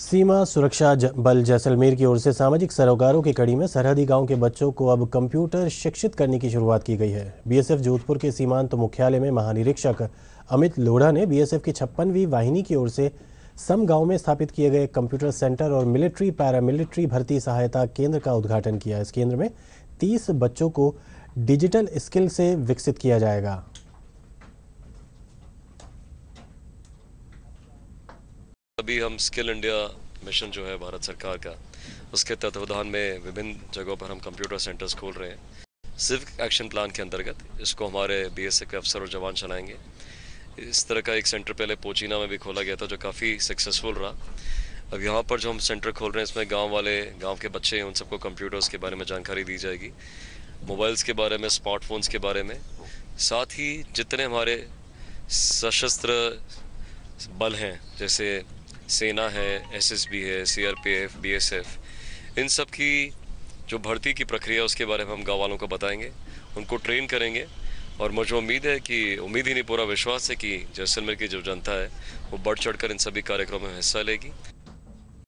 सीमा सुरक्षा बल जैसलमेर की ओर से सामाजिक सरोकारों की कड़ी में सरहदी गांव के बच्चों को अब कंप्यूटर शिक्षित करने की शुरुआत की गई है बीएसएफ जोधपुर के सीमांत मुख्यालय में महानिरीक्षक अमित लोढ़ा ने बीएसएफ की छप्पनवीं वाहिनी की ओर से सम गांव में स्थापित किए गए कंप्यूटर सेंटर और मिलिट्री पैरामिलिट्री भर्ती सहायता केंद्र का उद्घाटन किया इस केंद्र में तीस बच्चों को डिजिटल स्किल से विकसित किया जाएगा अभी हम स्किल इंडिया मिशन जो है भारत सरकार का उसके तत्वावधान में विभिन्न जगहों पर हम कंप्यूटर सेंटर्स खोल रहे हैं सिविक एक्शन प्लान के अंतर्गत इसको हमारे बीएसएफ के अफसर और जवान चलाएंगे इस तरह का एक सेंटर पहले पोचीना में भी खोला गया था जो काफ़ी सक्सेसफुल रहा अब यहाँ पर जो हम सेंटर खोल रहे हैं इसमें गाँव वाले गाँव के बच्चे हैं उन सबको कंप्यूटर्स के बारे में जानकारी दी जाएगी मोबाइल्स के बारे में स्मार्टफोन्स के बारे में साथ ही जितने हमारे सशस्त्र बल हैं जैसे सेना है एसएसबी है सीआरपीएफ बीएसएफ इन सब की जो भर्ती की प्रक्रिया उसके बारे में हम गाँव वालों को बताएंगे उनको ट्रेन करेंगे और मुझे उम्मीद है कि उम्मीद ही नहीं पूरा विश्वास है कि जैसलमेर की जो जनता है वो बढ़ चढ़कर इन सभी कार्यक्रमों में हिस्सा लेगी